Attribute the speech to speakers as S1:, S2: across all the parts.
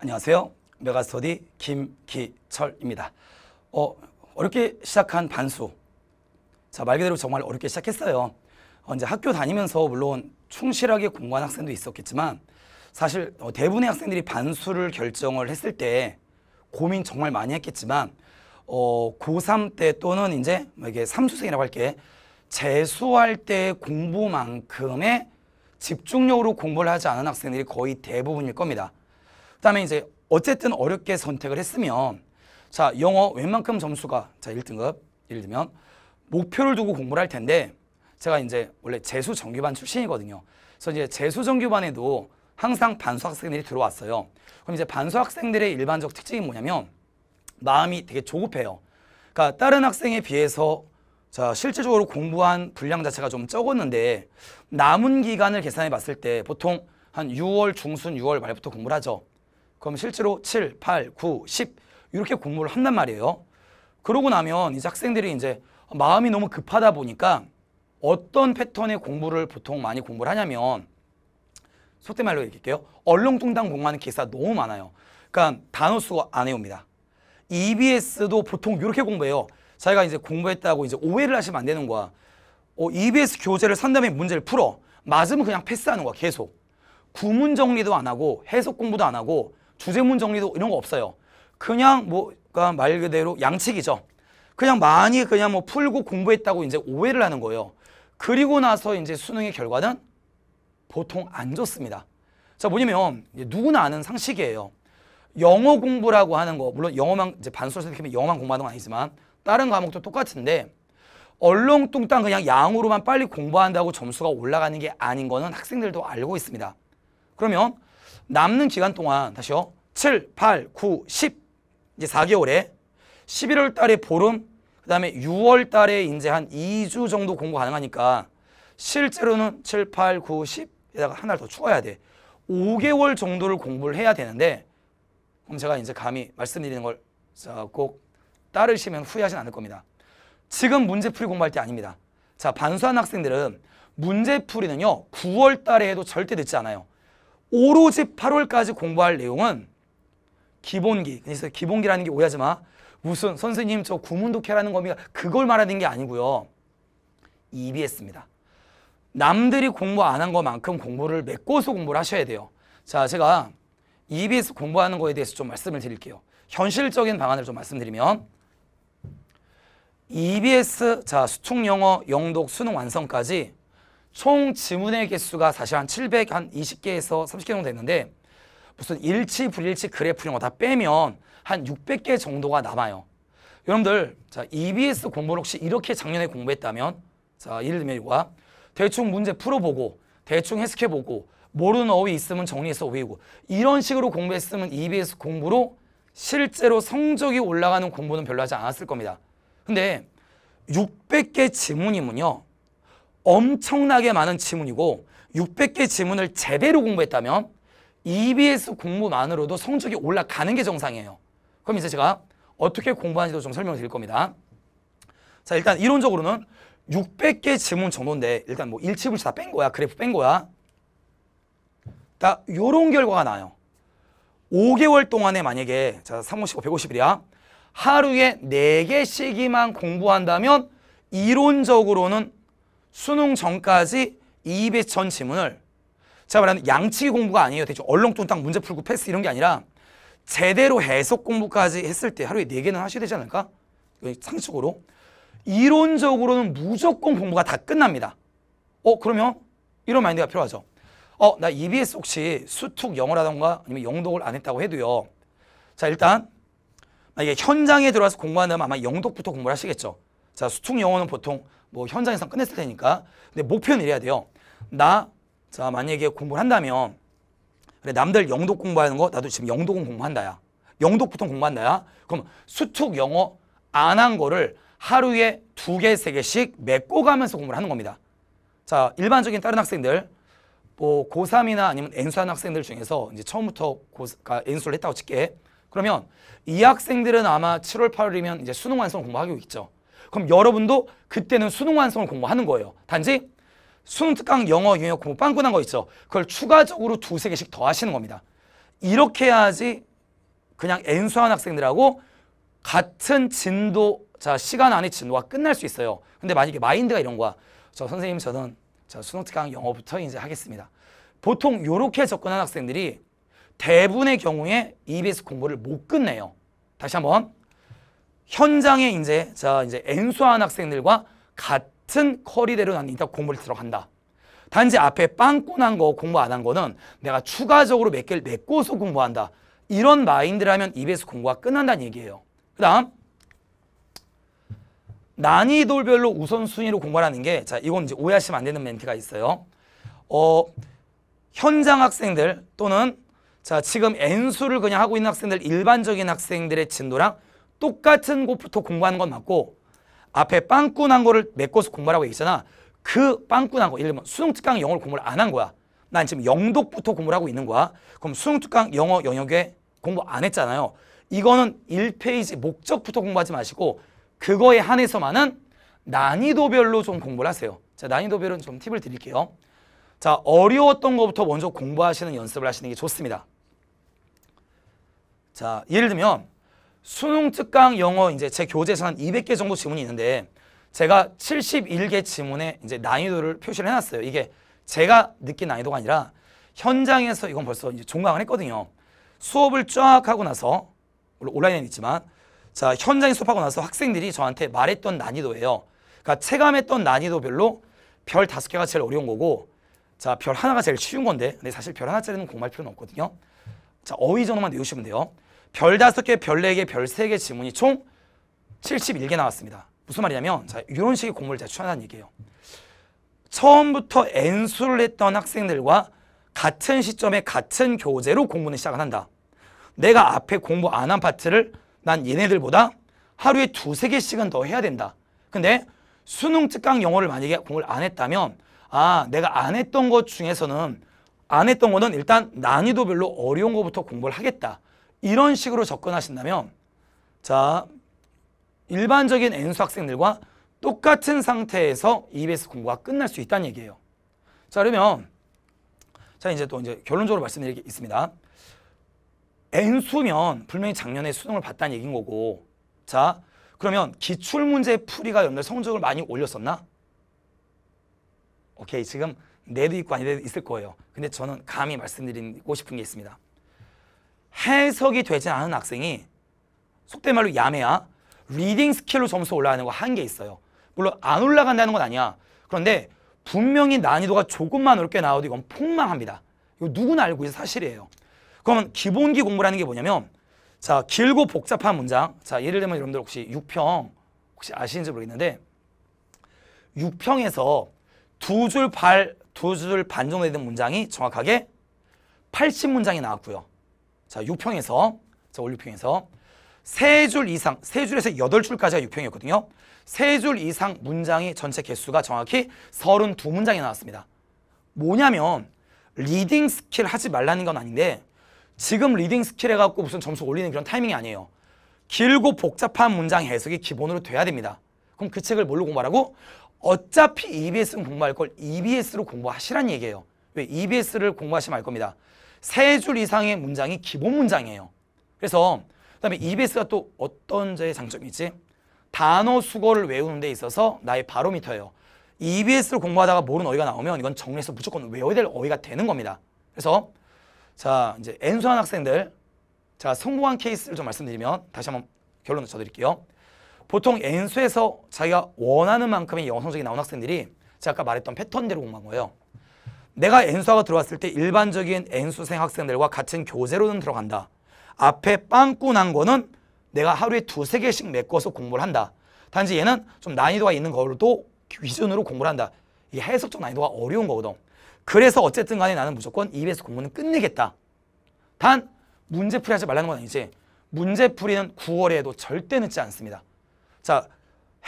S1: 안녕하세요. 메가스터디 김기철입니다. 어, 어렵게 시작한 반수. 자, 말 그대로 정말 어렵게 시작했어요. 어, 이제 학교 다니면서 물론 충실하게 공부한 학생도 있었겠지만 사실 어, 대부분의 학생들이 반수를 결정을 했을 때 고민 정말 많이 했겠지만 어, 고3 때 또는 이제 뭐 이게 삼수생이라고 할게 재수할 때 공부만큼의 집중력으로 공부를 하지 않은 학생들이 거의 대부분일 겁니다. 그다음에 이제 어쨌든 어렵게 선택을 했으면 자 영어 웬만큼 점수가 자 1등급 예를 들면 목표를 두고 공부를 할 텐데 제가 이제 원래 재수 정규반 출신이거든요. 그래서 이제 재수 정규반에도 항상 반수 학생들이 들어왔어요. 그럼 이제 반수 학생들의 일반적 특징이 뭐냐면 마음이 되게 조급해요. 그러니까 다른 학생에 비해서 자실제적으로 공부한 분량 자체가 좀 적었는데 남은 기간을 계산해 봤을 때 보통 한 6월 중순 6월 말부터 공부를 하죠. 그럼 실제로 7, 8, 9, 10 이렇게 공부를 한단 말이에요. 그러고 나면 이제 학생들이 이제 마음이 너무 급하다 보니까 어떤 패턴의 공부를 보통 많이 공부를 하냐면 속된 말로 얘기할게요. 얼렁뚱땅 공부하는 케이스가 너무 많아요. 그러니까 단어 수가 안 해옵니다. EBS도 보통 이렇게 공부해요. 자기가 이제 공부했다고 이제 오해를 하시면 안 되는 거야. 어, EBS 교재를 산 다음에 문제를 풀어. 맞으면 그냥 패스하는 거야, 계속. 구문 정리도 안 하고 해석 공부도 안 하고 주제문 정리도 이런 거 없어요. 그냥 뭐가 말 그대로 양측이죠. 그냥 많이 그냥 뭐 풀고 공부했다고 이제 오해를 하는 거예요. 그리고 나서 이제 수능의 결과는 보통 안 좋습니다. 자, 뭐냐면 누구나 아는 상식이에요. 영어 공부라고 하는 거, 물론 영어만 이제 반수를 선택하면 영어만 공부하는 건 아니지만 다른 과목도 똑같은데 얼렁뚱땅 그냥 양으로만 빨리 공부한다고 점수가 올라가는 게 아닌 거는 학생들도 알고 있습니다. 그러면 남는 기간 동안 다시요. 7, 8, 9, 10 이제 4개월에 11월 달에 보름 그다음에 6월 달에 이제 한 2주 정도 공부 가능하니까 실제로는 7, 8, 9, 10에다가 하나를 더 추가해야 돼. 5개월 정도를 공부를 해야 되는데 그럼 제가 이제 감히 말씀드리는 걸 꼭 따르시면 후회하진 않을 겁니다. 지금 문제풀이 공부할 때 아닙니다. 자, 반수한 학생들은 문제풀이는요. 9월 달에 해도 절대 늦지 않아요. 오로지 8월까지 공부할 내용은 기본기. 그래서 기본기라는 게 오해하지 마. 무슨 선생님 저 구문독해라는 겁니까 그걸 말하는 게 아니고요. EBS입니다. 남들이 공부 안 한 것만큼 공부를 메꿔서 공부를 하셔야 돼요. 자, 제가 EBS 공부하는 거에 대해서 좀 말씀을 드릴게요. 현실적인 방안을 좀 말씀드리면 EBS, 자, 수축 영어, 영독, 수능 완성까지 총 지문의 개수가 사실 한 700, 한 20개에서 30개 정도 됐는데 무슨 일치, 불일치, 그래프 이런 거 다 빼면 한 600개 정도가 남아요. 여러분들 자 EBS 공부를 혹시 이렇게 작년에 공부했다면 자 예를 들면 이거 대충 문제 풀어보고 대충 해석해보고 모르는 어휘 있으면 정리해서 외우고 이런 식으로 공부했으면 EBS 공부로 실제로 성적이 올라가는 공부는 별로 하지 않았을 겁니다. 근데 600개 지문이면요. 엄청나게 많은 지문이고 600개 지문을 제대로 공부했다면 EBS 공부만으로도 성적이 올라가는 게 정상이에요. 그럼 이제 제가 어떻게 공부하는지도 좀 설명을 드릴 겁니다. 자 일단 이론적으로는 600개 지문 정도인데 일단 뭐 일치불치 다뺀 거야. 그래프 뺀 거야. 딱 요런 결과가 나요. 5개월 동안에 만약에 자 355, 1 5 0이야 하루에 4개씩이만 공부한다면 이론적으로는 수능 전까지 2에0전 지문을 제가 말하는 양치기 공부가 아니에요. 대충 얼렁뚱땅 문제 풀고 패스 이런 게 아니라 제대로 해석 공부까지 했을 때 하루에 4개는 하셔야 되지 않을까? 상식으로. 이론적으로는 무조건 공부가 다 끝납니다. 어 그러면 이런 마인드가 필요하죠. 어나 EBS 혹시 수특 영어라던가 아니면 영독을 안 했다고 해도요. 자 일단 이게 현장에 들어와서 공부한다면 아마 영독부터 공부를 하시겠죠. 자 수특 영어는 보통 뭐 현장에서 끝냈을 테니까. 근데 목표는 이래야 돼요. 나, 자, 만약에 공부를 한다면, 그래, 남들 영독 공부하는 거, 나도 지금 영독은 공부한다야. 영독 보통 공부한다야. 그럼 수특 영어 안 한 거를 하루에 두 개, 세 개씩 메꿔가면서 공부를 하는 겁니다. 자, 일반적인 다른 학생들, 뭐 고3이나 아니면 N수한 학생들 중에서 이제 처음부터 고, 그러 그러니까 N수를 했다고 칠게. 그러면 이 학생들은 아마 7월, 8월이면 이제 수능 완성 공부하고 있죠. 그럼 여러분도 그때는 수능 완성을 공부하는 거예요. 단지 수능 특강 영어 영역 공부 빵꾸 난 거 있죠. 그걸 추가적으로 두세 개씩 더 하시는 겁니다. 이렇게 해야지 그냥 N수한 학생들하고 같은 진도 자 시간 안에 진도가 끝날 수 있어요. 근데 만약에 마인드가 이런 거야. 저 선생님 저는 자 수능 특강 영어부터 이제 하겠습니다. 보통 이렇게 접근한 학생들이 대부분의 경우에 EBS 공부를 못 끝내요. 다시 한번 현장에 이제 자 이제 N수한 학생들과 같은 커리대로 난 인터 공부를 들어간다. 단지 앞에 빵꾸난 거 공부 안 한 거는 내가 추가적으로 몇 개를 메꿔서 공부한다. 이런 마인드라면 e 에 s 공부가 끝난다는 얘기예요. 그 다음 난이도별로 우선순위로 공부하는 게 자 이건 이제 오해하시면 안 되는 멘트가 있어요. 어 현장 학생들 또는 자 지금 N수를 그냥 하고 있는 학생들 일반적인 학생들의 진도랑 똑같은 곳부터 공부하는 건 맞고 앞에 빵꾸난 거를 메꿔서 공부하라고 얘기했잖아. 그 빵꾸난 거, 예를 들면 수능 특강 영어를 공부를 안 한 거야. 난 지금 영독부터 공부를 하고 있는 거야. 그럼 수능 특강 영어 영역에 공부 안 했잖아요. 이거는 1페이지 목적부터 공부하지 마시고 그거에 한해서만은 난이도별로 좀 공부를 하세요. 자, 난이도별은 좀 팁을 드릴게요. 자, 어려웠던 것부터 먼저 공부하시는 연습을 하시는 게 좋습니다. 자, 예를 들면 수능 특강 영어 이제 제 교재에서 한 200개 정도 지문이 있는데 제가 71개 지문에 이제 난이도를 표시를 해놨어요. 이게 제가 느낀 난이도가 아니라 현장에서 이건 벌써 이제 종강을 했거든요. 수업을 쫙 하고 나서 물론 온라인에는 있지만 자 현장에 수업하고 나서 학생들이 저한테 말했던 난이도예요. 그러니까 체감했던 난이도별로 별 다섯 개가 제일 어려운 거고 자 별 하나가 제일 쉬운 건데 근데 사실 별 하나짜리는 공부할 필요는 없거든요. 자 어휘 전도만 외우시면 돼요. 별 다섯 개, 별 네 개, 별 세 개 지문이 총 71개 나왔습니다. 무슨 말이냐면 자, 이런 식의 공부를 제가 추천하 얘기예요. 처음부터 N수를 했던 학생들과 같은 시점에 같은 교재로 공부는 시작을 한다. 내가 앞에 공부 안 한 파트를 난 얘네들보다 하루에 두 세 개씩은 더 해야 된다. 근데 수능 특강 영어를 만약에 공부를 안 했다면 아 내가 안 했던 것 중에서는 안 했던 거는 일단 난이도별로 어려운 것부터 공부를 하겠다. 이런 식으로 접근하신다면 자 일반적인 N수 학생들과 똑같은 상태에서 EBS 공부가 끝날 수 있다는 얘기예요. 자 그러면 자 이제 또 이제 결론적으로 말씀드릴 게 있습니다. N수면 분명히 작년에 수능을 봤다는 얘기인 거고 자 그러면 기출문제 풀이가 여러분들 성적을 많이 올렸었나? 오케이 지금 내도 있고 아니래도 있을 거예요. 근데 저는 감히 말씀드리고 싶은 게 있습니다. 해석이 되지 않은 학생이 속된 말로 야매야 리딩 스킬로 점수 올라가는 거 한 게 있어요. 물론 안 올라간다는 건 아니야. 그런데 분명히 난이도가 조금만 어렵게 나와도 이건 폭망합니다. 이거 누구나 알고 있는 사실이에요. 그러면 기본기 공부라는 게 뭐냐면 자 길고 복잡한 문장 자 예를 들면 여러분들 혹시 6평 혹시 아시는지 모르겠는데 6평에서 두 줄발두줄 반 정도 되는 문장이 정확하게 80문장이 나왔고요. 자, 6평에서 자, 올 6평에서 세 줄 이상, 세 줄에서 여덟 줄까지가 6평이었거든요. 세 줄 이상 문장이 전체 개수가 정확히 32문장이 나왔습니다. 뭐냐면 리딩 스킬 하지 말라는 건 아닌데 지금 리딩 스킬 해갖고 무슨 점수 올리는 그런 타이밍이 아니에요. 길고 복잡한 문장 해석이 기본으로 돼야 됩니다. 그럼 그 책을 뭘로 공부하라고? 어차피 EBS는 공부할 걸 EBS로 공부하시란 얘기예요. 왜? EBS를 공부하시면 알 겁니다. 세줄 이상의 문장이 기본 문장이에요. 그래서 그다음에 EBS가 또 어떤 자의 장점이지? 단어 수거를 외우는 데 있어서 나의 바로미터예요. EBS를 공부하다가 모르는 어휘가 나오면 이건 정리해서 무조건 외워야 될 어휘가 되는 겁니다. 그래서 자 이제 N수한 학생들 자 성공한 케이스를 좀 말씀드리면 다시 한번 결론을 쳐드릴게요. 보통 N수에서 자기가 원하는 만큼의 영어 성적이 나온 학생들이 제가 아까 말했던 패턴대로 공부한 거예요. 내가 N수화가 들어왔을 때 일반적인 N수생 학생들과 같은 교재로는 들어간다. 앞에 빵꾸 난 거는 내가 하루에 두세 개씩 메꿔서 공부를 한다. 단지 얘는 좀 난이도가 있는 걸로도 기준으로 공부를 한다. 이 해석적 난이도가 어려운 거거든. 그래서 어쨌든 간에 나는 무조건 2배수 공부는 끝내겠다. 단 문제풀이 하지 말라는 건 아니지. 문제풀이는 9월에도 절대 늦지 않습니다. 자,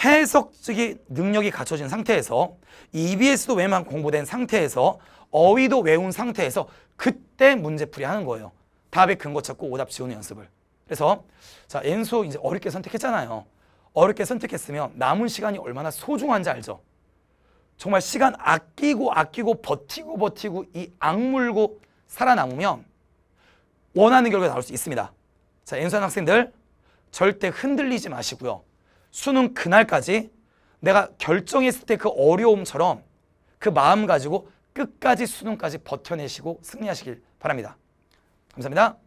S1: 해석적인 능력이 갖춰진 상태에서 EBS도 웬만 공부된 상태에서 어휘도 외운 상태에서 그때 문제풀이 하는 거예요. 답의 근거 찾고 오답 지우는 연습을. 그래서 자 엔소 이제 어렵게 선택했잖아요. 어렵게 선택했으면 남은 시간이 얼마나 소중한지 알죠. 정말 시간 아끼고 아끼고 버티고 버티고 이 악물고 살아남으면 원하는 결과가 나올 수 있습니다. 자, 엔수한 학생들 절대 흔들리지 마시고요. 수능 그날까지 내가 결정했을 때 그 어려움처럼 그 마음 가지고 끝까지 수능까지 버텨내시고 승리하시길 바랍니다. 감사합니다.